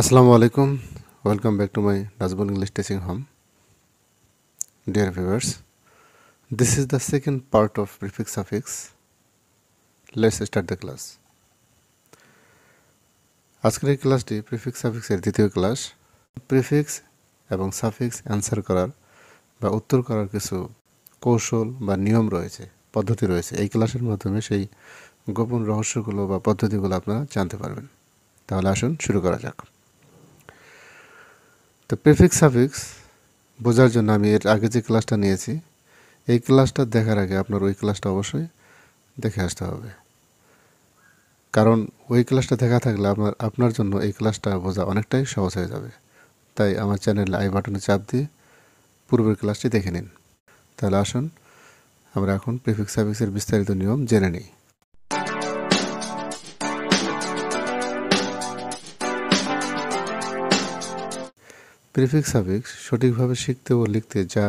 আসসালামু আলাইকুম welcome back to my Nazbul English teaching home dear viewers this is the second part of prefix suffix let's start the class আজকের এই ক্লাসটি prefix সাফিক্সের দ্বিতীয় class prefix এবং সাফিক্স অ্যান্সার করার বা উত্তর করার কিছু কৌশল বা নিয়ম রয়েছে পদ্ধতি রয়েছে এই ক্লাসের মাধ্যমে সেই গোপন রহস্যগুলো বা পদ্ধতিগুলো আপনারা জানতে পারবেন তাহলে আসুন শুরু করা যাক তো প্রেফিক্স সাফিক্স বোঝার জন্য আমি এর আগে যে ক্লাসটা নিয়েছি এই ক্লাসটা দেখার আগে আপনার ওই ক্লাসটা অবশ্যই দেখে আসতে হবে কারণ ওই ক্লাসটা দেখা থাকলে আপনার আপনার জন্য এই ক্লাসটা বোঝা অনেকটাই সহজ হয়ে যাবে তাই আমার চ্যানেলে আই বাটনে চাপ দিয়ে পূর্বের ক্লাসটি দেখে নিন তাহলে আসুন আমরা এখন প্রিফিক্স সাফিক্সের বিস্তারিত নিয়ম জেনে নিই প্রিফিক্স সাফিক্স সঠিকভাবে শিখতে ও লিখতে যা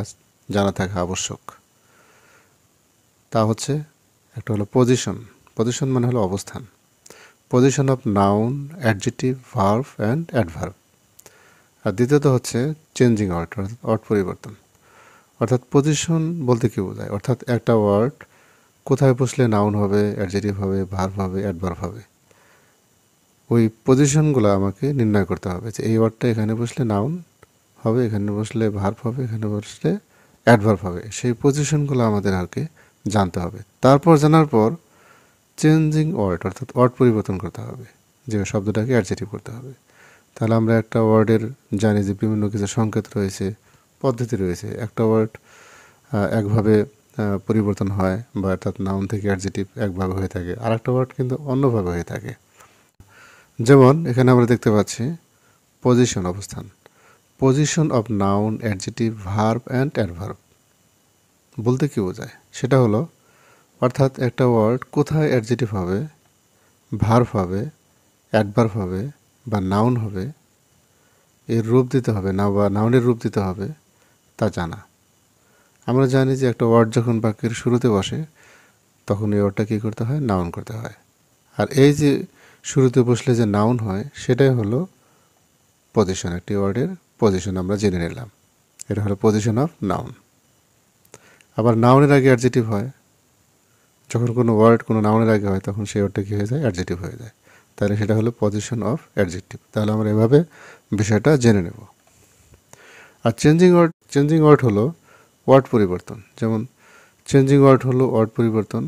জানা থাকা আবশ্যক তা হচ্ছে একটা হলো পজিশন পজিশন মানে হলো অবস্থান position of noun adjective verb and adverb আর দ্বিতীয়ত হচ্ছে চেঞ্জিং ওয়ার্ড অর্থাৎ অর্থ পরিবর্তন অর্থাৎ পজিশন বলতে কী বোঝায় অর্থাৎ একটা ওয়ার্ড কোথায় বসলে নাউন হবে অ্যাডজেটিভ হবে ভার্ভ হবে অ্যাডভার্ভ হবে ওই পজিশনগুলো আমাকে নির্ণয় করতে হবে যে এই ওয়ার্ডটা এখানে বসলে নাউন হবে এখানে বসলে ভার্ভ হবে এখানে বসলে অ্যাডভার্ভ হবে সেই পজিশনগুলো আমাদের আরকে জানতে হবে তারপর জানার পর চেঞ্জিং ওয়ার্ড অর্থাৎ ওয়ার্ড পরিবর্তন করতে হবে যে শব্দটাকে অ্যাডজেটিভ করতে হবে তাহলে আমরা একটা ওয়ার্ডের জানি যে বিভিন্ন কিছু সংকেত রয়েছে পদ্ধতি রয়েছে একটা ওয়ার্ড একভাবে পরিবর্তন হয় বা অর্থাৎ নাউন থেকে অ্যাডজেটিভ একভাবে হয়ে থাকে আর একটা ওয়ার্ড কিন্তু অন্যভাবে হয়ে থাকে যেমন এখানে আমরা দেখতে পাচ্ছি পজিশন অবস্থান position of noun adjective verb and adverb বলতে কী বোঝায় সেটা হলো অর্থাৎ একটা ওয়ার্ড কোথায় অ্যাডজেটিভ হবে ভার্ভ হবে অ্যাডভার্ব হবে বা নাউন হবে এর রূপ দিতে হবে না বা নাউনের রূপ দিতে হবে তা জানা আমরা জানি যে একটা ওয়ার্ড যখন বাক্যের শুরুতে বসে তখন এই ওয়ার্ডটা কী করতে হয় নাউন করতে হয় আর এই যে শুরুতে বসলে যে নাউন হয় সেটাই হলো পজিশন একটি ওয়ার্ডের পজিশন আমরা জেনে নিলাম এটা হলো পজিশন অফ নাউন আবার নাউনের আগে অ্যাডজেটিভ হয় যখন কোনো ওয়ার্ড কোনো নাউনের আগে হয় তখন সেই ওয়ার্ডটা কী হয়ে যায় অ্যাডজেটিভ হয়ে যায় তাহলে সেটা হলো পজিশন অফ অ্যাডজেক্টিভ তাহলে আমরা এভাবে বিষয়টা জেনে নেব আর চেঞ্জিং ওয়ার্ড চেঞ্জিং ওয়ার্ড হলো ওয়ার্ড পরিবর্তন যেমন চেঞ্জিং ওয়ার্ড হলো ওয়ার্ড পরিবর্তন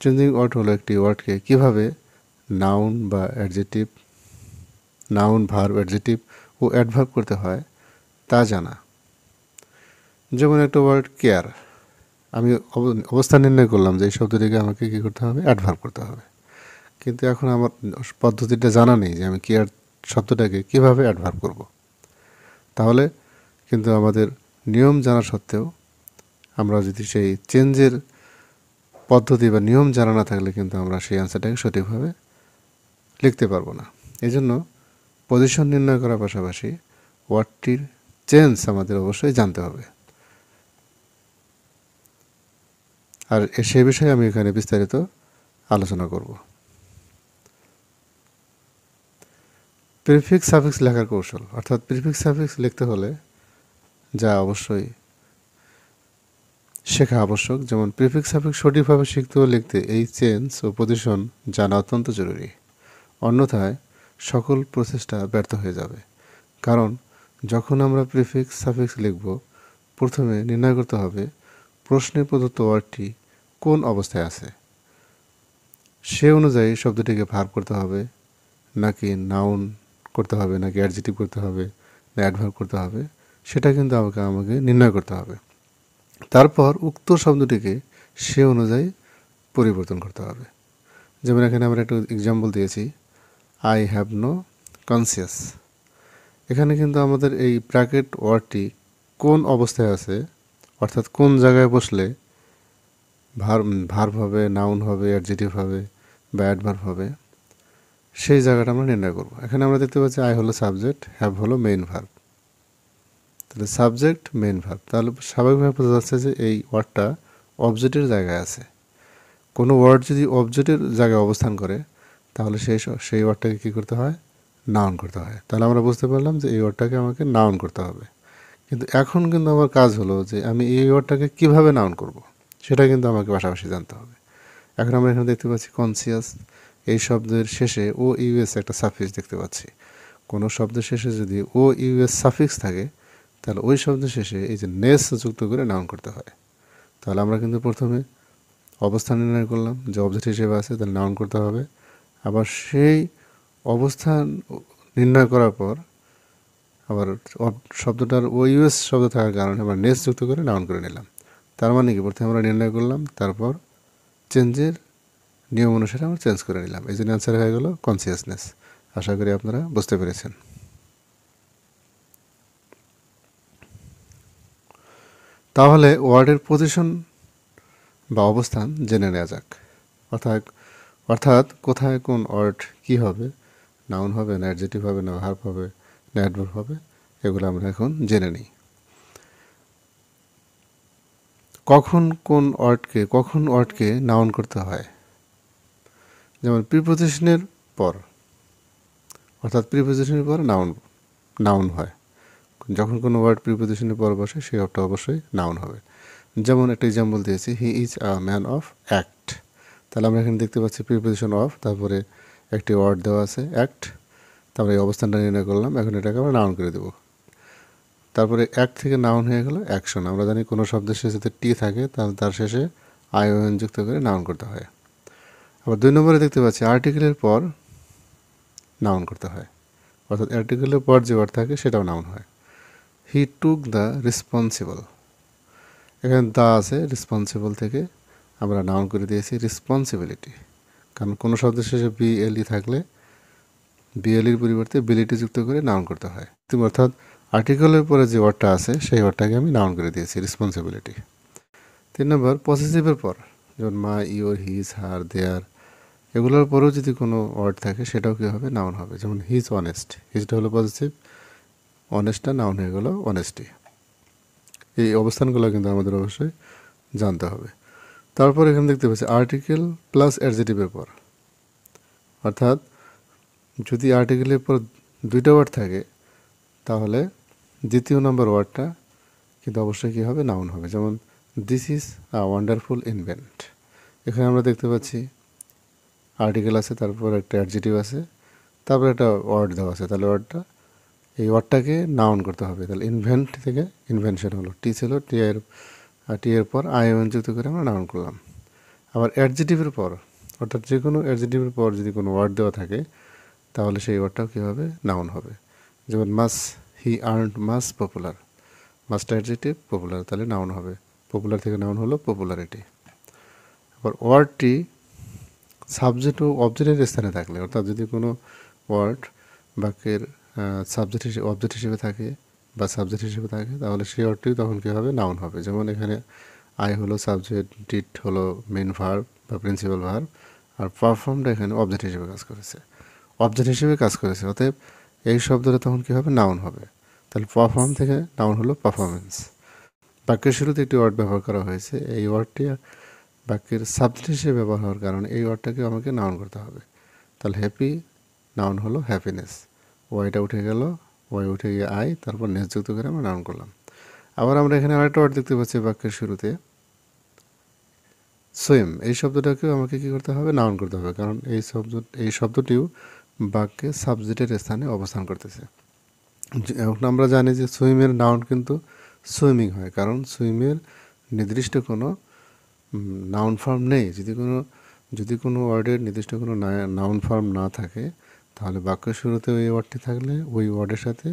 চেঞ্জিং ওয়ার্ড হলো একটি ওয়ার্ডকে কিভাবে নাউন বা অ্যাডজেটিভ নাউন ভার্ব অ্যাডজেটিভ ও অ্যাডভার্ব করতে হয় তা জানা যেমন একটা ওয়ার্ড কেয়ার আমি অবস্থান নির্ণয় করলাম যে এই শব্দটিকে আমাকে কী করতে হবে অ্যাডভার্ব করতে হবে কিন্তু এখন আমার পদ্ধতিটা জানা নেই যে আমি কেয়ার শব্দটাকে কীভাবে অ্যাডভার্ব করব। তাহলে কিন্তু আমাদের নিয়ম জানা সত্ত্বেও আমরা যদি সেই চেঞ্জের পদ্ধতি বা নিয়ম জানা না থাকলে কিন্তু আমরা সেই অ্যান্সারটাকে সঠিকভাবে লিখতে পারবো না এই জন্য পজিশন নির্ণয় করার পাশাপাশি ওয়ার্ডটির চেঞ্জ আমাদের অবশ্যই জানতে হবে আর সে বিষয়ে আমি এখানে বিস্তারিত আলোচনা করব প্রিফিক্স সাফিক্স লেখার কৌশল অর্থাৎ প্রিফিক্স সাফিক্স লিখতে হলে যা অবশ্যই শেখা আবশ্যক যেমন প্রিফিক্স সাফিক্স সঠিকভাবে শিখতে ও লিখতে এই চেঞ্জ ও পজিশন জানা অত্যন্ত জরুরি অন্যথায় সকল প্রচেষ্টা ব্যর্থ হয়ে যাবে কারণ যখন আমরা প্রিফিক্স সাফিক্স লিখব প্রথমে নির্ণয় করতে হবে প্রশ্নে প্রদত্ত ওয়ার্ডটি কোন অবস্থায় আছে সে অনুযায়ী শব্দটিকে ভার করতে হবে নাকি নাউন করতে হবে নাকি অ্যাডজেটিভ করতে হবে না অ্যাডভার্ব করতে হবে সেটা কিন্তু আমাকে আমাকে নির্ণয় করতে হবে তারপর উক্ত শব্দটিকে সে অনুযায়ী পরিবর্তন করতে হবে যেমন এখানে আমরা একটু এক্সাম্পল দিয়েছি আই হ্যাভ নো কনসিয়াস এখানে কিন্তু আমাদের এই ব্র্যাকেট ওয়ার্ডটি কোন অবস্থায় আছে অর্থাৎ কোন জায়গায় বসলে ভার ভার্ভ হবে নাউন হবে অ্যাডজেটিভ হবে বা অ্যাডভার্ভ হবে সেই জায়গাটা আমরা নির্ণয় করব এখানে আমরা দেখতে পাচ্ছি আই হলো সাবজেক্ট হ্যাভ হলো মেইন ভার্ভ তাহলে সাবজেক্ট মেইন ভার্ভ তাহলে স্বাভাবিকভাবে বোঝা যাচ্ছে যে এই ওয়ার্ডটা অবজেক্টের জায়গায় আছে কোনো ওয়ার্ড যদি অবজেক্টের জায়গায় অবস্থান করে তাহলে সেই সেই ওয়ার্ডটাকে কী করতে হয় নাউন করতে হয় তাহলে আমরা বুঝতে পারলাম যে এই ওয়ার্ডটাকে আমাকে নাউন করতে হবে কিন্তু এখন কিন্তু আমার কাজ হলো যে আমি এই ওয়ার্ডটাকে কীভাবে নাউন করব। সেটা কিন্তু আমাকে পাশাপাশি জানতে হবে এখন আমরা এখানে দেখতে পাচ্ছি কনসিয়াস এই শব্দের শেষে ও ইউএস একটা সাফিক্স দেখতে পাচ্ছি কোনো শব্দের শেষে যদি ও ইউএস সাফিক্স থাকে তাহলে ওই শব্দের শেষে এই যে নেস যুক্ত করে নাউন করতে হয় তাহলে আমরা কিন্তু প্রথমে অবস্থান নির্ণয় করলাম যে অবজেক্ট হিসেবে আছে তাহলে নাউন করতে হবে আবার সেই অবস্থান নির্ণয় করার পর আবার শব্দটার ও ইউএস শব্দ থাকার কারণে আমরা নেস যুক্ত করে নাউন করে নিলাম তার মানে কি প্রথমে আমরা নির্ণয় করলাম তারপর চেঞ্জের নিয়ম অনুসারে আমরা চেঞ্জ করে নিলাম এই জন্য অ্যান্সার হয়ে গেল কনসিয়াসনেস আশা করি আপনারা বুঝতে পেরেছেন তাহলে ওয়ার্ডের পজিশন বা অবস্থান জেনে নেওয়া যাক অর্থাৎ অর্থাৎ কোথায় কোন ওয়ার্ড কি হবে নাউন হবে না অ্যাডজেটিভ হবে না ভার্ব হবে না হবে এগুলো আমরা এখন জেনে নিই কখন কোন ওয়ার্ডকে কখন ওয়ার্ডকে নাউন করতে হয় যেমন প্রিপোজিশনের পর অর্থাৎ প্রিপোজিশনের পর নাউন নাউন হয় যখন কোনো ওয়ার্ড প্রিপোজিশনের পর বসে সেই অর্থটা অবশ্যই নাউন হবে যেমন একটা এক্সাম্পল দিয়েছি he is a man of act তাহলে আমরা এখানে দেখতে পাচ্ছি প্রিপোজিশন অফ তারপরে একটি ওয়ার্ড দেওয়া আছে অ্যাক্ট তারপরে এই অবস্থানটা নির্ণয় করলাম এখন এটাকে আমরা নাউন করে দেবো তারপরে এক থেকে নাউন হয়ে গেল অ্যাকশন আমরা জানি কোনো শব্দের শেষে যদি টি থাকে তাহলে তার শেষে আয়োজন যুক্ত করে নাউন করতে হয় আবার দুই নম্বরে দেখতে পাচ্ছি আর্টিকেলের পর নাউন করতে হয় অর্থাৎ আর্টিকেলের পর যে ওয়ার্ড থাকে সেটাও নাউন হয় হি টুক দ্য রেসপন্সিবল এখানে দা আছে রেসপন্সিবল থেকে আমরা নাউন করে দিয়েছি রেসপন্সিবিলিটি কারণ কোনো শব্দের শেষে বিএলই e থাকলে বিএলইর e পরিবর্তে বিলিটি যুক্ত করে নাউন করতে হয় তুমি অর্থাৎ আর্টিকেলের পরে যে ওয়ার্ডটা আছে সেই ওয়ার্ডটাকে আমি নাউন করে দিয়েছি রেসপন্সিবিলিটি তিন নম্বর পজিটিভের পর যেমন মা ইওর হিজ হার দেয়ার এগুলোর পরেও যদি কোনো ওয়ার্ড থাকে সেটাও কী হবে নাউন হবে যেমন হিজ অনেস্ট হিজটা হলো পজিটিভ অনেস্টটা নাউন হয়ে গেল অনেস্টি এই অবস্থানগুলো কিন্তু আমাদের অবশ্যই জানতে হবে তারপর এখানে দেখতে পাচ্ছি আর্টিকেল প্লাস অ্যাডজেটিভের পর অর্থাৎ যদি আর্টিকেলের পর দুইটা ওয়ার্ড থাকে তাহলে দ্বিতীয় নম্বর ওয়ার্ডটা কিন্তু অবশ্যই কী হবে নাউন হবে যেমন this is a wonderful invent এখানে আমরা দেখতে পাচ্ছি আর্টিকেল আছে তারপর একটা অ্যাডজেটিভ আছে তারপর একটা ওয়ার্ড দেওয়া আছে তাহলে ওয়ার্ডটা এই ওয়ার্ডটাকে নাউন করতে হবে তাহলে ইনভেন্ট থেকে ইনভেনশন হলো টি ছিল টি এর আর টি এর পর আই ওয়ান যুক্ত করে আমরা নাউন করলাম আবার অ্যাডজেটিভের পর অর্থাৎ যে কোনো অ্যাডজেটিভের পর যদি কোনো ওয়ার্ড দেওয়া থাকে তাহলে সেই ওয়ার্ডটাও কী হবে নাউন হবে যেমন much he earn much popular মাসটা অ্যাডজেটিভ পপুলার তাহলে নাউন হবে পপুলার থেকে নাউন হলো পপুলারিটি আবার ওয়ার্ডটি সাবজেক্ট ও অবজেক্টের স্থানে থাকলে অর্থাৎ যদি কোনো ওয়ার্ড বাক্যের সাবজেক্ট হিসেবে অবজেক্ট হিসেবে থাকে বা সাবজেক্ট হিসেবে থাকে তাহলে সেই অর্থটিও তখন কী হবে নাউন হবে যেমন এখানে আই হলো সাবজেক্ট ডিট হলো মেন ভার্ব বা প্রিন্সিপাল ভার্ব আর পারফর্মটা এখানে অবজেক্ট হিসেবে কাজ করেছে অবজেক্ট হিসেবে কাজ করেছে অতএব এই শব্দটা তখন কী হবে নাউন হবে তাহলে পারফর্ম থেকে নাউন হলো পারফরমেন্স বাক্যের শুরুতে একটি ওয়ার্ড ব্যবহার করা হয়েছে এই ওয়ার্ডটি বাক্যের সাবজেক্ট হিসেবে ব্যবহার হওয়ার কারণে এই ওয়ার্ডটাকে আমাকে নাউন করতে হবে তাহলে হ্যাপি নাউন হলো হ্যাপিনেস ওয়াইটা উঠে গেল ওয়াই উঠে গিয়ে আই তারপর যুক্ত করে আমরা নাউন করলাম আবার আমরা এখানে আরেকটা ওয়ার্ড দেখতে পাচ্ছি বাক্যের শুরুতে সুইম এই শব্দটাকেও আমাকে কি করতে হবে নাউন করতে হবে কারণ এই শব্দ এই শব্দটিও বাক্যে সাবজেক্টের স্থানে অবস্থান করতেছে এখন আমরা জানি যে সুইমের নাউন কিন্তু সুইমিং হয় কারণ সুইমের নির্দিষ্ট কোনো নাউন ফর্ম নেই যদি কোনো যদি কোনো ওয়ার্ডের নির্দিষ্ট কোনো নাউন ফর্ম না থাকে তাহলে বাক্যের শুরুতে ওই ওয়ার্ডটি থাকলে ওই ওয়ার্ডের সাথে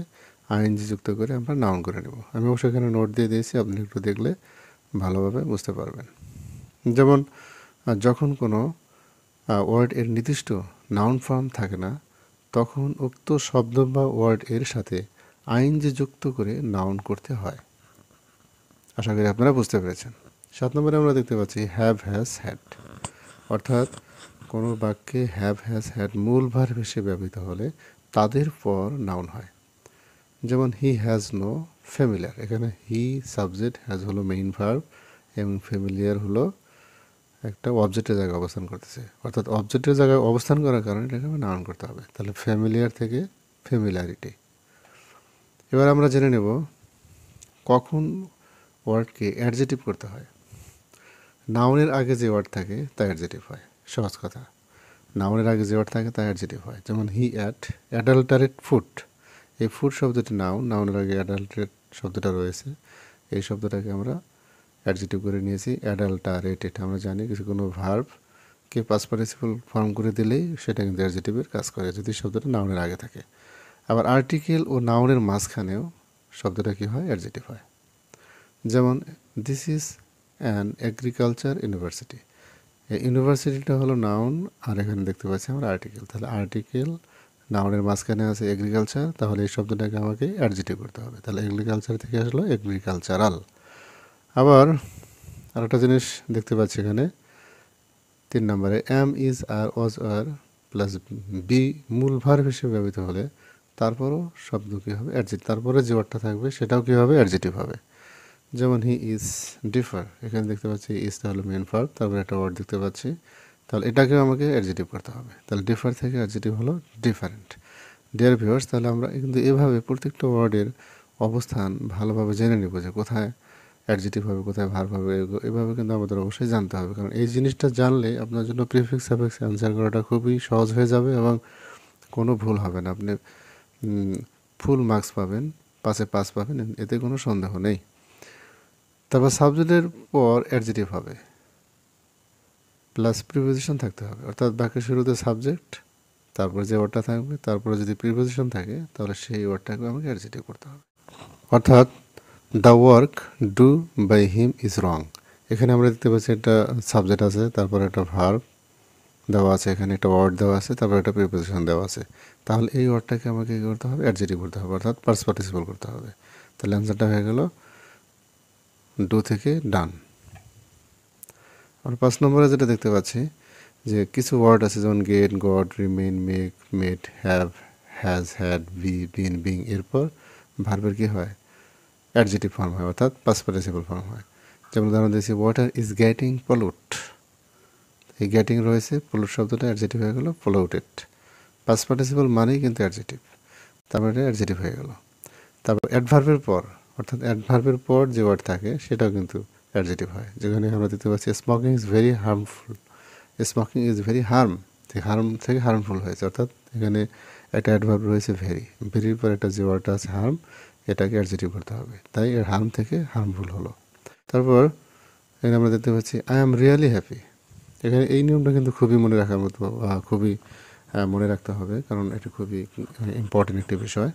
আইএনজি যুক্ত করে আমরা নাউন করে নেব আমি অবশ্যই এখানে নোট দিয়ে দিয়েছি আপনি একটু দেখলে ভালোভাবে বুঝতে পারবেন যেমন যখন কোনো ওয়ার্ড এর নির্দিষ্ট নাউন ফর্ম থাকে না তখন উক্ত শব্দ বা ওয়ার্ড এর সাথে আইএনজি যুক্ত করে নাউন করতে হয় আশা করি আপনারা বুঝতে পেরেছেন সাত নম্বরে আমরা দেখতে পাচ্ছি হ্যাভ হ্যাজ হ্যাড অর্থাৎ কোনো বাক্যে হ্যাভ হ্যাজ হ্যাড মূল ভার হিসেবে ব্যবহৃত হলে তাদের পর নাউন হয় যেমন হি হ্যাজ নো ফ্যামিলিয়ার এখানে হি সাবজেক্ট হ্যাজ হলো মেইন ভার্ব এবং ফ্যামিলিয়ার হলো একটা অবজেক্টের জায়গায় অবস্থান করতেছে অর্থাৎ অবজেক্টের জায়গায় অবস্থান করার কারণে এটাকে নাউন করতে হবে তাহলে ফ্যামিলিয়ার থেকে ফ্যামিলিয়ারিটি এবার আমরা জেনে নেব কখন ওয়ার্ডকে অ্যাডজেটিভ করতে হয় নাউনের আগে যে ওয়ার্ড থাকে তা অ্যাডজেটিভ হয় সহজ কথা নাউনের আগে যে ওয়ার্ড থাকে তা অ্যাডজেটিভ হয় যেমন হি অ্যাট অ্যাডাল্টারেট ফুড এই ফুড শব্দটি নাউন নাউনের আগে অ্যাডাল্টারেট শব্দটা রয়েছে এই শব্দটাকে আমরা অ্যাডজেটিভ করে নিয়েছি অ্যাডাল্টারেট এটা আমরা জানি কিছু কোনো ভার্ভকে পাস পার্টিসিপাল ফর্ম করে দিলেই সেটা কিন্তু অ্যাডজেটিভের কাজ করে যদি শব্দটা নাউনের আগে থাকে আবার আর্টিকেল ও নাউনের মাঝখানেও শব্দটা কী হয় অ্যাডজেটিভ হয় যেমন this is an agriculture university ইউনিভার্সিটিটা হলো নাউন আর এখানে দেখতে পাচ্ছি আমরা আর্টিকেল তাহলে আর্টিকেল নাউনের মাঝখানে আছে এগ্রিকালচার তাহলে এই শব্দটাকে আমাকে অ্যাডজিটি করতে হবে তাহলে এগ্রিকালচার থেকে আসলো এগ্রিকালচারাল আবার আরেকটা জিনিস দেখতে পাচ্ছি এখানে তিন নম্বরে এম ইজ আর ওয়াজ আর প্লাস বি মূল ভার হিসেবে ব্যবহৃত হলে তারপরও শব্দ কী হবে অ্যাডজেট তারপরে যে ওয়ার্ডটা থাকবে সেটাও কী হবে অ্যাডজিটিভ হবে যেমন হি ইজ ডিফার এখানে দেখতে পাচ্ছি ইজটা হলো মেন ফার্ব তারপরে একটা ওয়ার্ড দেখতে পাচ্ছি তাহলে এটাকেও আমাকে অ্যাডজেটিভ করতে হবে তাহলে ডিফার থেকে অ্যাডজেটিভ হলো ডিফারেন্ট ডিয়ার ভিউয়ার্স তাহলে আমরা কিন্তু এভাবে প্রত্যেকটা ওয়ার্ডের অবস্থান ভালোভাবে জেনে নিব যে কোথায় অ্যাডজেটিভ হবে কোথায় ভার হবে এভাবে কিন্তু আমাদের অবশ্যই জানতে হবে কারণ এই জিনিসটা জানলে আপনার জন্য প্রিফিক্স সাফিক্স অ্যান্সার করাটা খুবই সহজ হয়ে যাবে এবং কোনো ভুল হবে না আপনি ফুল মার্কস পাবেন পাশে পাস পাবেন এতে কোনো সন্দেহ নেই তারপর সাবজেক্টের পর অ্যাডজেটিভ হবে প্লাস প্রিপোজিশন থাকতে হবে অর্থাৎ বাক্যের শুরুতে সাবজেক্ট তারপর যে ওয়ার্ডটা থাকবে তারপরে যদি প্রিপোজিশন থাকে তাহলে সেই ওয়ার্ডটাকে আমাকে অ্যাডজেটিভ করতে হবে অর্থাৎ the work do by him is wrong এখানে আমরা দেখতে পাচ্ছি একটা সাবজেক্ট আছে তারপর একটা ভার্ব দেওয়া আছে এখানে একটা ওয়ার্ড দেওয়া আছে তারপর একটা প্রিপোজিশন দেওয়া আছে তাহলে এই ওয়ার্ডটাকে আমাকে কী করতে হবে অ্যাডজেটিভ করতে হবে অর্থাৎ পার্স পার্টিসিপেট করতে হবে তাহলে অ্যান্সারটা হয়ে গেলো ডু থেকে ডান আর পাঁচ নম্বরে যেটা দেখতে পাচ্ছি যে কিছু ওয়ার্ড আছে যেমন get got remain make met have has had be been being এরপর ভার্বের কী হয় অ্যাডজেটিভ ফর্ম হয় অর্থাৎ পাস ফর্ম হয় যেমন উদাহরণ দিয়েছি ওয়াটার ইজ গ্যাটিং পলুট এই গ্যাটিং রয়েছে পলুট শব্দটা অ্যাডজেটিভ হয়ে গেল পলুটেড পাস মানেই কিন্তু অ্যাডজেটিভ তারপরে মানে অ্যাডজেটিভ হয়ে গেল তারপর অ্যাডভার্বের পর অর্থাৎ অ্যাডভার্বের পর যে ওয়ার্ড থাকে সেটাও কিন্তু অ্যাডজেটিভ হয় যেখানে আমরা দেখতে পাচ্ছি smoking is very harmful smoking is very harm harm থেকে হার্মফুল হয়েছে অর্থাৎ এখানে একটা অ্যাডভার্ব রয়েছে ভেরি ভেরির পর একটা যে ওয়ার্ডটা আছে হার্ম এটাকে অ্যাডজেটিভ করতে হবে তাই এর হার্ম থেকে হার্মফুল হলো তারপর এখানে আমরা দেখতে পাচ্ছি আই অ্যাম রিয়েলি হ্যাপি এখানে এই নিয়মটা কিন্তু খুবই মনে রাখার মতো খুবই মনে রাখতে হবে কারণ এটা খুবই ইম্পর্টেন্ট মানে, একটি বিষয়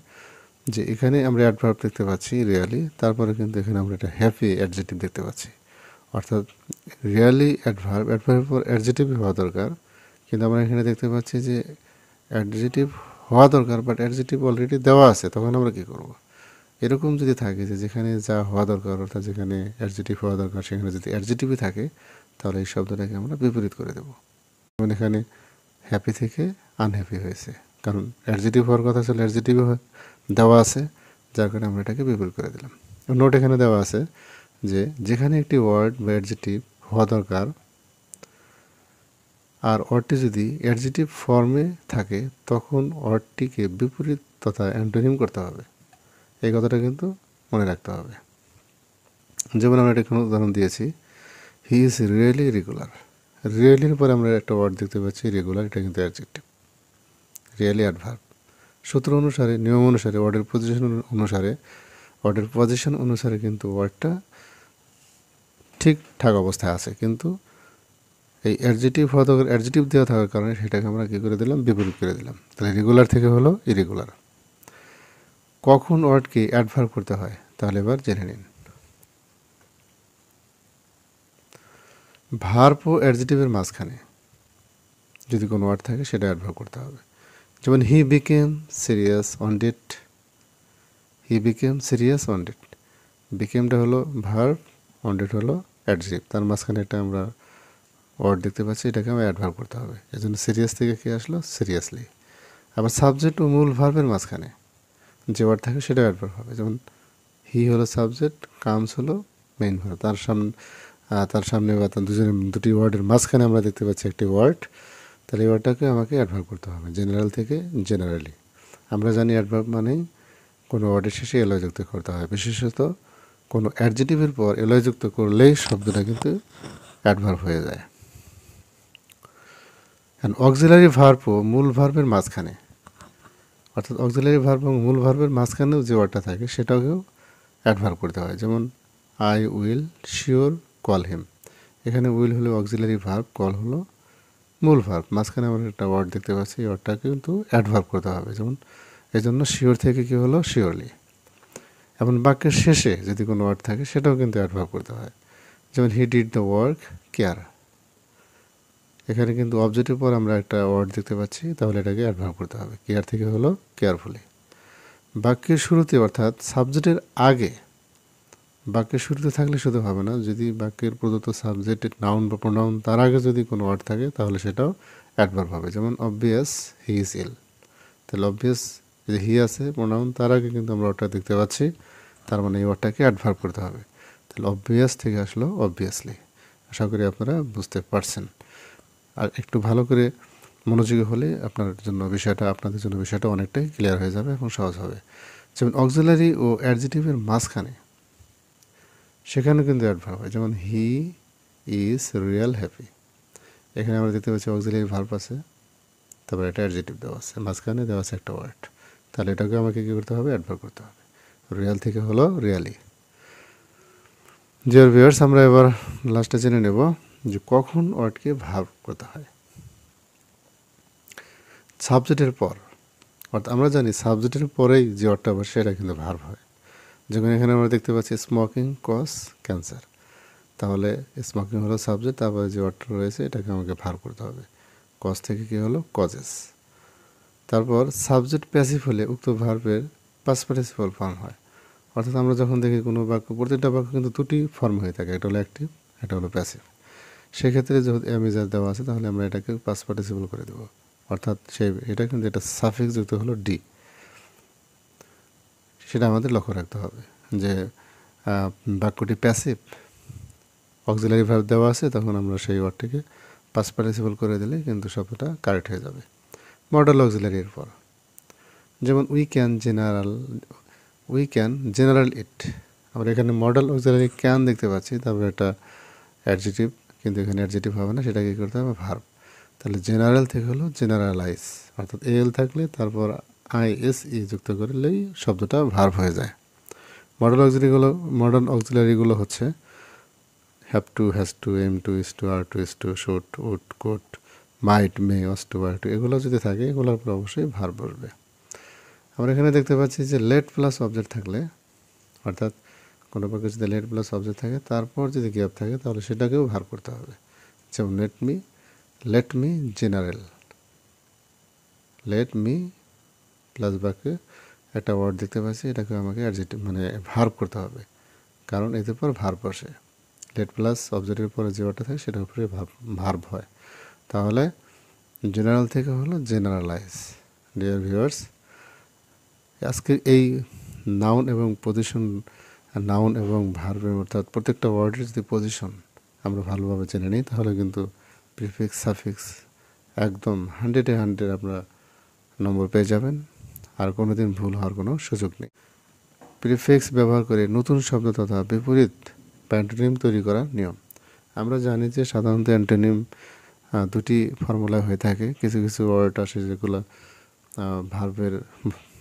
যে এখানে আমরা অ্যাডভার্ব দেখতে পাচ্ছি রিয়ালি তারপরে কিন্তু এখানে আমরা একটা হ্যাপি অ্যাডজেটিভ দেখতে পাচ্ছি অর্থাৎ রিয়ালি অ্যাডভার্ব অ্যাডভার্বের পর অ্যাডজেটিভ হওয়া দরকার কিন্তু আমরা এখানে দেখতে পাচ্ছি যে অ্যাডজেটিভ হওয়া দরকার বাট অ্যাডজেটিভ অলরেডি দেওয়া আছে তখন আমরা কী করব এরকম যদি থাকে যে যেখানে যা হওয়া দরকার অর্থাৎ যেখানে অ্যাডজেটিভ হওয়া দরকার সেখানে যদি অ্যাডজেটিভই থাকে তাহলে এই শব্দটাকে আমরা বিপরীত করে দেবো মানে এখানে হ্যাপি থেকে আনহ্যাপি হয়েছে কারণ অ্যাডজেটিভ হওয়ার কথা ছিল অ্যাডজেটিভ হয় দেওয়া আছে যার কারণে আমরা এটাকে বিপুল করে দিলাম নোট এখানে দেওয়া আছে যে যেখানে একটি ওয়ার্ড বা অ্যাডজেটিভ হওয়া দরকার আর ওয়ার্ডটি যদি অ্যাডজেটিভ ফর্মে থাকে তখন ওয়ার্ডটিকে বিপরীত তথা অ্যান্টোনিম করতে হবে এই কথাটা কিন্তু মনে রাখতে হবে যেমন আমরা একটা উদাহরণ দিয়েছি হি ইজ রিয়েলি রেগুলার রিয়েলির পরে আমরা একটা ওয়ার্ড দেখতে পাচ্ছি রেগুলার এটা কিন্তু অ্যাডজেক্টিভ রিয়েলি অ্যাডভার্ব সূত্র অনুসারে নিয়ম অনুসারে ওয়ার্ডের পজিশন অনুসারে ওয়ার্ডের পজিশন অনুসারে কিন্তু ওয়ার্ডটা ঠিকঠাক অবস্থায় আছে কিন্তু এই অ্যাডজেটিভ হতকের অ্যাডজেটিভ দেওয়া থাকার কারণে সেটাকে আমরা কী করে দিলাম বিপরীত করে দিলাম তাহলে রেগুলার থেকে হলো ইরেগুলার কখন ওয়ার্ডকে অ্যাডভার করতে হয় তাহলে এবার জেনে নিন ভার্ব ও অ্যাডজেটিভের মাঝখানে যদি কোনো ওয়ার্ড থাকে সেটা অ্যাডভার করতে হবে যেমন he became serious on date he became serious on date বিকেমটা হলো ভার্ব অন ডেট হলো অ্যাডজিভ তার মাঝখানে একটা আমরা ওয়ার্ড দেখতে পাচ্ছি এটাকে আমরা অ্যাডভার্ব করতে হবে এই জন্য সিরিয়াস থেকে কী আসলো সিরিয়াসলি আবার সাবজেক্ট ও মূল ভার্বের মাঝখানে যে ওয়ার্ড থাকে সেটা অ্যাডভার্ব হবে যেমন হি হলো সাবজেক্ট কামস হলো মেইন ভার্ব তার সামনে তার সামনে বা তার দুজনের দুটি ওয়ার্ডের মাঝখানে আমরা দেখতে পাচ্ছি একটি ওয়ার্ড তাহলে ওয়ার্ডটাকে আমাকে অ্যাডভার্ব করতে হবে জেনারেল থেকে জেনারেলি আমরা জানি অ্যাডভার্ব মানেই কোনো ওয়ার্ডের শেষে এলয় যুক্ত করতে হয় বিশেষত কোনো অ্যাডজেটিভের পর এলয় যুক্ত করলেই শব্দটা কিন্তু অ্যাডভার্ব হয়ে যায় অ্যান্ড অক্সিলারি ভার্বও মূল ভার্বের মাঝখানে অর্থাৎ অক্সিলারি ভার্ব এবং মূল ভার্বের মাঝখানেও যে ওয়ার্ডটা থাকে সেটাকেও অ্যাডভার্ব করতে হয় যেমন I will sure call him এখানে উইল হলো অক্সিলারি ভার্ব কল হলো মূল ভার্ব মাঝখানে আমরা একটা ওয়ার্ড দেখতে পাচ্ছি এই ওয়ার্ডটা কিন্তু অ্যাডভার্ব করতে হবে যেমন এই জন্য শিওর থেকে কী হলো শিওরলি এবং বাক্যের শেষে যদি কোনো ওয়ার্ড থাকে সেটাও কিন্তু অ্যাডভার্ব করতে হয় যেমন he did the work care এখানে কিন্তু অবজেক্টের পর আমরা একটা ওয়ার্ড দেখতে পাচ্ছি তাহলে এটাকে অ্যাডভার্ব করতে হবে কেয়ার থেকে হলো কেয়ারফুলি বাক্যের শুরুতে অর্থাৎ সাবজেক্টের আগে বাক্যের শুরুতে থাকলে শুধু হবে না যদি বাক্যের প্রদত্ত সাবজেক্ট নাউন বা প্রোনাউন তার আগে যদি কোনো ওয়ার্ড থাকে তাহলে সেটাও অ্যাডভার্ব হবে যেমন অবভিয়াস হি ইজ ইল তাহলে অবভিয়াস যে হি আছে প্রোনাউন তার আগে কিন্তু আমরা ওয়ার্ডটা দেখতে পাচ্ছি তার মানে এই ওয়ার্ডটাকে অ্যাডভার্ব করতে হবে তাহলে অবভিয়াস থেকে আসলো অবভিয়াসলি আশা করি আপনারা বুঝতে পারছেন আর একটু ভালো করে মনোযোগী হলে আপনার জন্য বিষয়টা আপনাদের জন্য বিষয়টা অনেকটাই ক্লিয়ার হয়ে যাবে এবং সহজ হবে যেমন অক্সিলারি ও অ্যাডজেটিভের মাঝখানে সেখানে কিন্তু অ্যাডভার্ব হয় যেমন হি ইজ রিয়েল হ্যাপি এখানে আমরা দেখতে পাচ্ছি অক্সিলিয়ারি ভার্ব আছে তারপর একটা অ্যাডজেটিভ দেওয়া আছে মাঝখানে দেওয়া আছে একটা ওয়ার্ড তাহলে এটাকে আমাকে কী করতে হবে অ্যাডভার্ব করতে হবে রিয়াল থেকে হলো রিয়ালি জিওর ভিউয়ার্স আমরা এবার লাস্টে জেনে নেব যে কখন ওয়ার্ডকে ভার্ব করতে হয় সাবজেক্টের পর অর্থাৎ আমরা জানি সাবজেক্টের পরেই যে ওয়ার্ডটা আবার সেটা কিন্তু ভার্ব হয় যেমন এখানে আমরা দেখতে পাচ্ছি স্মোকিং কস ক্যান্সার তাহলে স্মোকিং হলো সাবজেক্ট তারপরে যে অর্ডার রয়েছে এটাকে আমাকে ভার করতে হবে কজ থেকে কী হলো কজেস তারপর সাবজেক্ট প্যাসিভ হলে উক্ত ভার্বের পাস ফর্ম হয় অর্থাৎ আমরা যখন দেখি কোনো বাক্য প্রত্যেকটা বাক্য কিন্তু দুটি ফর্ম হয়ে থাকে একটা হলো অ্যাক্টিভ একটা হলো প্যাসিভ সেক্ষেত্রে যেহেতু অ্যামিজার দেওয়া আছে তাহলে আমরা এটাকে পাস করে দেবো অর্থাৎ সেই এটা কিন্তু এটা সাফিক্স যুক্ত হলো ডি সেটা আমাদের লক্ষ্য রাখতে হবে যে বাক্যটি প্যাসিভ অক্সিলারি ভাব দেওয়া আছে তখন আমরা সেই ওয়ার্ডটিকে পাস পার্টিসিপল করে দিলে কিন্তু শব্দটা কারেক্ট হয়ে যাবে মডেল অক্সিলারির পর যেমন we can general we can general it আমরা এখানে মডেল অক্সিলারি ক্যান দেখতে পাচ্ছি তারপরে একটা অ্যাডজেটিভ কিন্তু এখানে অ্যাডজেটিভ হবে না সেটাকে করতে হবে ভার্ব তাহলে জেনারেল থেকে হলো জেনারেলাইজ অর্থাৎ এল থাকলে তারপর আইএসই যুক্ত করলেই শব্দটা ভার্ভ হয়ে যায় মডার্ন অক্সিলারিগুলো মডার্ন অক্সিলারিগুলো হচ্ছে have to has to am to is to are to is to should would could মাইট মে অস টু আর টু এগুলো যদি থাকে এগুলোর উপর অবশ্যই ভার বসবে আমরা এখানে দেখতে পাচ্ছি যে লেট প্লাস অবজেক্ট থাকলে অর্থাৎ কোনো পক্ষে যদি লেট প্লাস অবজেক্ট থাকে তারপর যদি গ্যাপ থাকে তাহলে সেটাকেও ভার করতে হবে যেমন let me let me general let me plus বাকে একটা ওয়ার্ড দেখতে পাচ্ছি এটাকে আমাকে অ্যাডজেক্ট মানে ভার্ব করতে হবে কারণ এদের পর ভার্ব বসে লেট প্লাস অবজেক্টের পরে যে ওয়ার্ডটা থাকে সেটার উপরে ভার্ব হয় তাহলে জেনারেল থেকে হলো জেনারেলাইজ ডিয়ার ভিউয়ার্স আজকে এই নাউন এবং পজিশন নাউন এবং ভার্বের অর্থাৎ প্রত্যেকটা ওয়ার্ডের যদি পজিশন আমরা ভালোভাবে জেনে নিই তাহলে কিন্তু প্রিফিক্স সাফিক্স একদম হান্ড্রেডে হান্ড্রেড আপনারা নম্বর পেয়ে যাবেন আর কোনোদিন ভুল হওয়ার কোনো সুযোগ নেই প্রিফেক্স ব্যবহার করে নতুন শব্দ তথা বিপরীত প্যান্টোনিম তৈরি করার নিয়ম আমরা জানি যে সাধারণত অ্যান্টোনিম দুটি ফর্মুলা হয়ে থাকে কিছু কিছু ওয়ার্ড আসে যেগুলো ভার্বের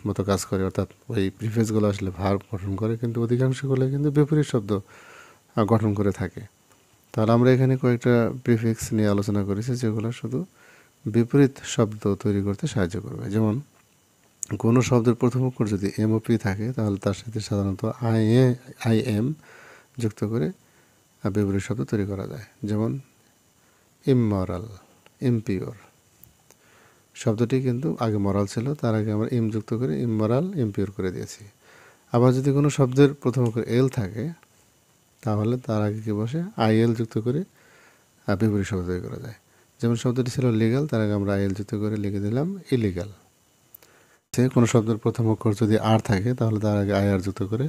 মতো কাজ করে অর্থাৎ ওই প্রিফেসগুলো আসলে ভার্ব গঠন করে কিন্তু অধিকাংশগুলো কিন্তু বিপরীত শব্দ গঠন করে থাকে তাহলে আমরা এখানে কয়েকটা প্রিফিক্স নিয়ে আলোচনা করেছি যেগুলো শুধু বিপরীত শব্দ তৈরি করতে সাহায্য করবে যেমন কোনো শব্দের প্রথম অক্ষর যদি এম ও পি থাকে তাহলে তার সাথে সাধারণত আই এ আই এম যুক্ত করে বিপরীত শব্দ তৈরি করা যায় যেমন ইমরাল ইমপিওর শব্দটি কিন্তু আগে মরাল ছিল তার আগে আমরা ইম যুক্ত করে ইমরাল ইমপিওর করে দিয়েছি আবার যদি কোনো শব্দের প্রথম অক্ষর এল থাকে তাহলে তার আগে কি বসে আই এল যুক্ত করে বিপরীত শব্দ তৈরি করা যায় যেমন শব্দটি ছিল লিগাল তার আগে আমরা আই এল যুক্ত করে লিখে দিলাম ইলিগাল কোনো শব্দের প্রথম অক্ষর যদি আর থাকে তাহলে তার আগে আই আর যুক্ত করে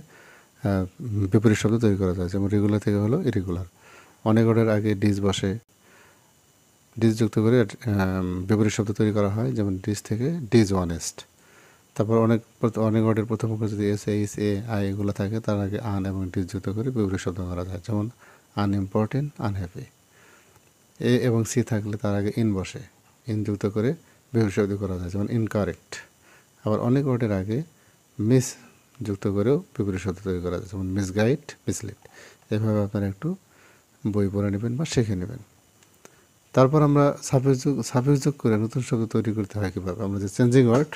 বিপরীত শব্দ তৈরি করা যায় যেমন রেগুলার থেকে হলো ইরেগুলার অনেক অর্ডের আগে ডিজ বসে ডিজ যুক্ত করে বিপরীত শব্দ তৈরি করা হয় যেমন ডিজ থেকে ডিজ ওয়ানেস্ট তারপর অনেক অনেক অর্ডের প্রথম অক্ষর যদি এস এইস এ আই এগুলো থাকে তার আগে আন এবং ডিজ যুক্ত করে বিপরীত শব্দ করা যায় যেমন আনইম্পর্টেন্ট আনহ্যাপি এ এবং সি থাকলে তার আগে ইন বসে ইন যুক্ত করে বিপরীত শব্দ করা যায় যেমন ইনকারেক্ট আবার অনেক ওয়ার্ডের আগে মিস যুক্ত করেও বিপরীত শব্দ তৈরি করা যায় যেমন মিস গাইড মিসলিড এভাবে আপনারা একটু বই পড়ে নেবেন বা শিখে নেবেন তারপর আমরা সাফিস যোগ সাফিক্স যোগ করে নতুন শব্দ তৈরি করতে হয় কীভাবে আমরা যে চেঞ্জিং ওয়ার্ড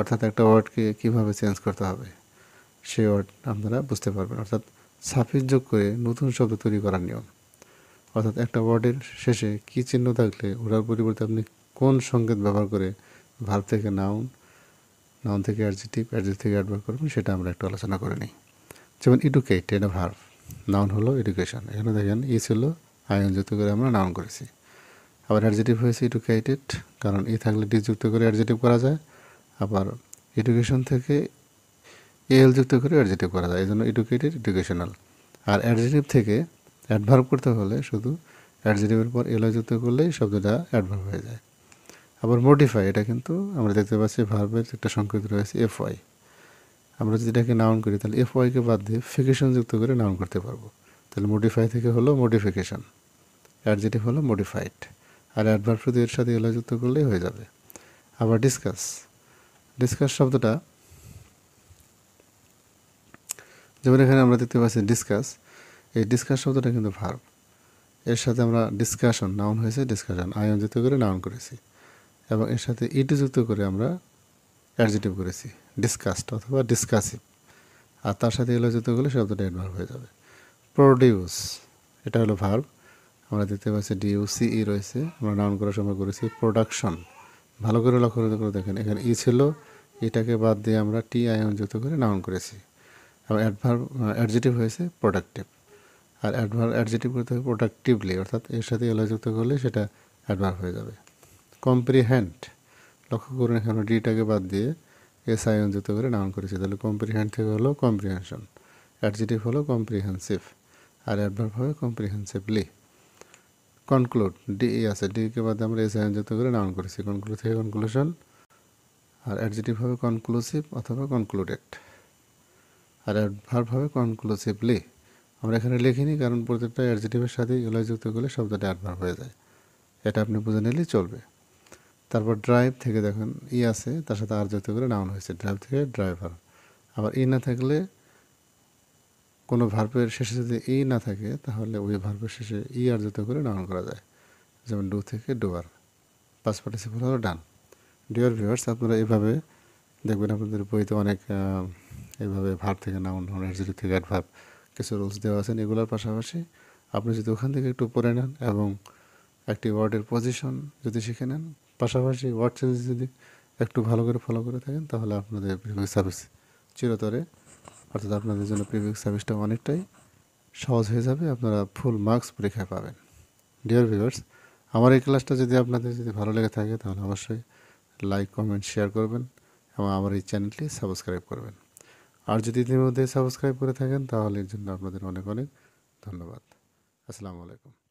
অর্থাৎ একটা ওয়ার্ডকে কীভাবে চেঞ্জ করতে হবে সেই ওয়ার্ড আপনারা বুঝতে পারবেন অর্থাৎ সাফিক্স যোগ করে নতুন শব্দ তৈরি করার নিয়ম অর্থাৎ একটা ওয়ার্ডের শেষে কী চিহ্ন থাকলে ওটার পরিবর্তে আপনি কোন সংকেত ব্যবহার করে ভার্ব থেকে নাউন নাউন থেকে অ্যাডজেটিভ অ্যাডজেটিভ থেকে অ্যাডভার্ব করবেন সেটা আমরা একটু আলোচনা করে নিই যেমন এন অফ ভার্ভ নাউন হলো এডুকেশন এখানে দেখেন ই ছিল আয়ন যুক্ত করে আমরা নাউন করেছি আবার অ্যাডজেটিভ হয়েছে ইডুকেটেড কারণ ই থাকলে যুক্ত করে অ্যাডজেটিভ করা যায় আবার এডুকেশন থেকে এল যুক্ত করে অ্যাডজেটিভ করা যায় এই জন্য এডুকেটেড এডুকেশনাল আর অ্যাডজেটিভ থেকে অ্যাডভার্ব করতে হলে শুধু অ্যাডজেটিভের পর এল যুক্ত করলেই শব্দটা অ্যাডভার্ব হয়ে যায় আবার মডিফাই এটা কিন্তু আমরা দেখতে পাচ্ছি ভার্বের একটা সংকেত রয়েছে এফ ওয়াই আমরা যদি এটাকে নাউন করি তাহলে এফ ওয়াইকে বাদ দিয়ে ফিকেশন যুক্ত করে নাউন করতে পারবো তাহলে মডিফাই থেকে হলো মডিফিকেশান অ্যাডজেটিভ হলো মডিফাইড আর অ্যাডভার্ব প্রতি এর সাথে এলা যুক্ত করলেই হয়ে যাবে আবার ডিসকাস ডিসকাস শব্দটা যেমন এখানে আমরা দেখতে পাচ্ছি ডিসকাস এই ডিসকাস শব্দটা কিন্তু ভার্ব এর সাথে আমরা ডিসকাশন নাউন হয়েছে ডিসকাশন আয়ন যুক্ত করে নাউন করেছি এবং এর সাথে ইটি যুক্ত করে আমরা অ্যাডজেটিভ করেছি ডিসকাস্ট অথবা ডিসকাসিভ আর তার সাথে এলো যুক্ত করলে শব্দটা অ্যাডভার্ভ হয়ে যাবে প্রডিউস এটা হলো ভার্ব আমরা দেখতে পাচ্ছি ডিউসিই e রয়েছে আমরা নাউন করার সময় করেছি প্রোডাকশন ভালো করে লক্ষ্য করে দেখেন এখানে ই e ছিল এটাকে বাদ দিয়ে আমরা টি আইন যুক্ত করে নাউন করেছি এবং অ্যাডভার্ব অ্যাডজেটিভ হয়েছে প্রোডাক্টিভ আর অ্যাডভার্ব অ্যাডজেটিভ করতে হবে প্রোডাক্টিভলি অর্থাৎ এর সাথে এলো যুক্ত করলে সেটা অ্যাডভার্ভ হয়ে যাবে কম্প্রিহ্যান্ড লক্ষ্য করুন এখানে ডিটাকে বাদ দিয়ে এস আয়ন যুক্ত করে নাউন করেছি তাহলে কম্প্রিহ্যান্ড থেকে হলো কম্প্রিহেনশন অ্যাডজেটিভ হলো কম্প্রিহেন্সিভ আর অ্যাডভার্ব হবে কম্প্রিহেন্সিভলি কনক্লুড ডি ই আছে ডিকে বাদ আমরা এস আয়ন যুক্ত করে নাউন করেছি কনক্লুড থেকে কনক্লুশন আর অ্যাডজেটিভ হবে কনক্লুসিভ অথবা কনক্লুডেড আর অ্যাডভার্ব হবে কনক্লুসিভলি আমরা এখানে লিখিনি কারণ প্রত্যেকটা অ্যাডজেটিভের সাথে এলয় যুক্ত করলে শব্দটা অ্যাডভার্ব হয়ে যায় এটা আপনি বুঝে নিলেই চলবে তারপর ড্রাইভ থেকে দেখুন ই আছে তার সাথে আর যুক্ত করে নাউন হয়েছে ড্রাইভ থেকে ড্রাইভার আবার ই না থাকলে কোনো ভার্পের শেষে যদি ই না থাকে তাহলে ওই ভার্পের শেষে ই আর যুক্ত করে নাউন করা যায় যেমন ডু থেকে ডুয়ার পাস পার্টিসিপল হলো ডান ডিওর ভিউয়ার্স আপনারা এভাবে দেখবেন আপনাদের বইতে অনেক এভাবে ভার থেকে নাউন নাউন অ্যাডজেক্টিভ থেকে অ্যাডভার্ব কিছু রুলস দেওয়া আছেন এগুলোর পাশাপাশি আপনি যদি ওখান থেকে একটু পড়ে নেন এবং একটি ওয়ার্ডের পজিশন যদি শিখে নেন পাশাপাশি ওয়ার্ড যদি একটু ভালো করে ফলো করে থাকেন তাহলে আপনাদের প্রিভিউ সার্ভিস চিরতরে অর্থাৎ আপনাদের জন্য প্রিভিউ সার্ভিসটা অনেকটাই সহজ হয়ে যাবে আপনারা ফুল মার্কস পরীক্ষায় পাবেন ডিয়ার ভিউয়ার্স আমার এই ক্লাসটা যদি আপনাদের যদি ভালো লেগে থাকে তাহলে অবশ্যই লাইক কমেন্ট শেয়ার করবেন এবং আমার এই চ্যানেলটি সাবস্ক্রাইব করবেন আর যদি ইতিমধ্যে সাবস্ক্রাইব করে থাকেন তাহলে এর জন্য আপনাদের অনেক অনেক ধন্যবাদ আসসালামু আলাইকুম